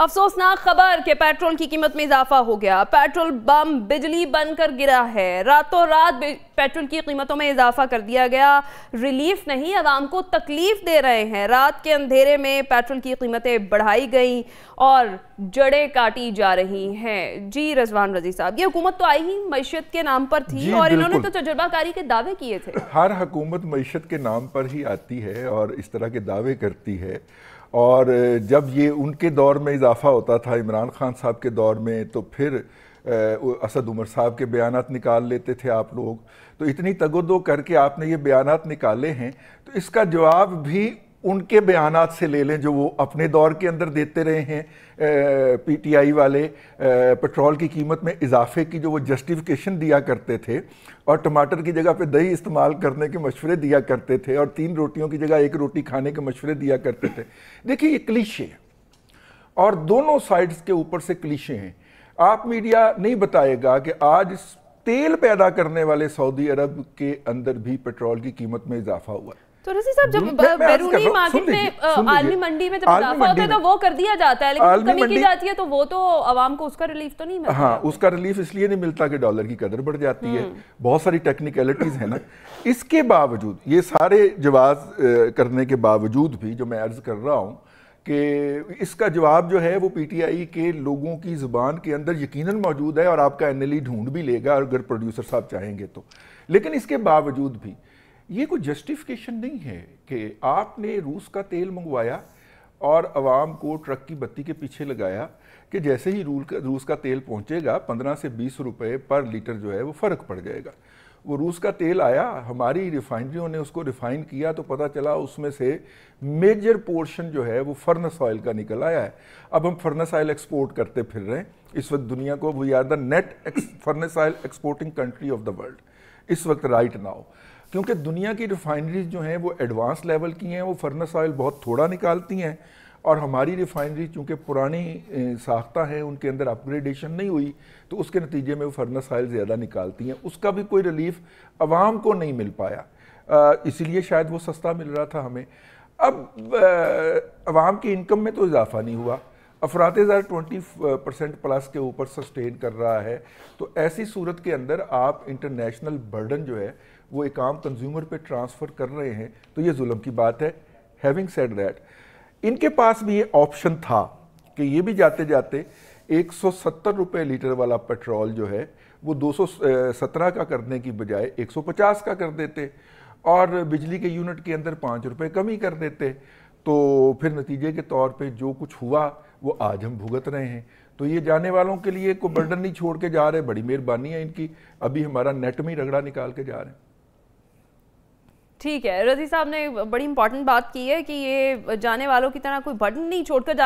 अफसोसनाक खबर के पेट्रोल की कीमत में इजाफा हो गया पेट्रोल बम बिजली बनकर गिरा है रातों रात पेट्रोल की कीमतों में इजाफा कर दिया गया रिलीफ नहीं आवाम को तकलीफ दे रहे हैं रात के अंधेरे में पेट्रोल की कीमतें बढ़ाई गई और जड़ें काटी जा रही हैं जी रजवान रजी साहब ये हुकूमत तो आई ही मैशत के नाम पर थी और इन्होंने तो तजर्बाकारी के दावे किए थे हर हुकूमत मैशत के नाम पर ही आती है और इस तरह के दावे करती है और जब ये उनके दौर में इजाफा होता था इमरान खान साहब के दौर में तो फिर असद उमर साहब के बयान निकाल लेते थे आप लोग तो इतनी तगोदो करके आपने ये बयान निकाले हैं तो इसका जवाब भी उनके बयान से ले लें जो वो अपने दौर के अंदर देते रहे हैं पीटीआई वाले पेट्रोल की कीमत में इजाफे की जो वो जस्टिफिकेशन दिया करते थे और टमाटर की जगह पे दही इस्तेमाल करने के मशवरे दिया करते थे और तीन रोटियों की जगह एक रोटी खाने के मशवरे दिया करते थे देखिए ये क्लीशे और दोनों साइड्स के ऊपर से क्लीशे हैं आप मीडिया नहीं बताएगा कि आज तेल पैदा करने वाले सऊदी अरब के अंदर भी पेट्रोल की कीमत में इजाफा हुआ है बहुत सारी टेक्निकलिटीज़ है ना इसके बावजूद ये सारे जवाब करने के बावजूद भी जो मैं अर्ज़ कर रहा हूँ कि इसका जवाब जो है वो पीटीआई के लोगों की ज़ुबान के अंदर यकीनन मौजूद है और आपका एनएलई ढूंढ भी लेगा अगर प्रोड्यूसर साहब चाहेंगे तो लेकिन इसके बावजूद भी ये कोई जस्टिफिकेशन नहीं है कि आपने रूस का तेल मंगवाया और आवाम को ट्रक की बत्ती के पीछे लगाया कि जैसे ही रूल का रूस का तेल पहुंचेगा पंद्रह से बीस रुपए पर लीटर जो है वो फ़र्क पड़ जाएगा वो रूस का तेल आया हमारी रिफाइनरियों ने उसको रिफ़ाइन किया तो पता चला उसमें से मेजर पोर्शन जो है वो फर्नस ऑयल का निकल आया है अब हम फर्नस ऑयल एक्सपोर्ट करते फिर रहे हैं इस वक्त दुनिया को we are the net furnace oil exporting country of the world इस वक्त राइट नाउ क्योंकि दुनिया की रिफाइनरीज जो हैं वो एडवांस लेवल की हैं वो फर्नस ऑयल बहुत थोड़ा निकालती हैं और हमारी रिफाइनरी चूँकि पुरानी साख्ता है उनके अंदर अपग्रेडेशन नहीं हुई तो उसके नतीजे में वो फर्नस ऑयल ज़्यादा निकालती हैं उसका भी कोई रिलीफ आवाम को नहीं मिल पाया इसीलिए शायद वो सस्ता मिल रहा था हमें अब आवाम की इनकम में तो इजाफा नहीं हुआ अफरात ज़र ट्वेंटी परसेंट प्लस के ऊपर सस्टेन कर रहा है तो ऐसी सूरत के अंदर आप इंटरनेशनल बर्डन जो है वो एक आम कंज्यूमर पे ट्रांसफ़र कर रहे हैं तो ये जुल्म की बात है हैविंग सेड दैट इनके पास भी ये ऑप्शन था कि ये भी जाते जाते 170 रुपए लीटर वाला पेट्रोल जो है वो 217 का करने की बजाय 150 का कर देते और बिजली के यूनिट के अंदर पाँच रुपये कमी कर देते तो फिर नतीजे के तौर पे जो कुछ हुआ वो आज हम भुगत रहे हैं तो ये जाने वालों के लिए कोई बर्डन नहीं छोड़ के जा रहे बड़ी मेहरबानी है इनकी अभी हमारा नेट में ही रगड़ा निकाल के जा रहे हैं ठीक है रजी साहब ने बड़ी इंपॉर्टेंट बात की है कि ये जाने वालों की तरह कोई बटन नहीं छोड़कर जा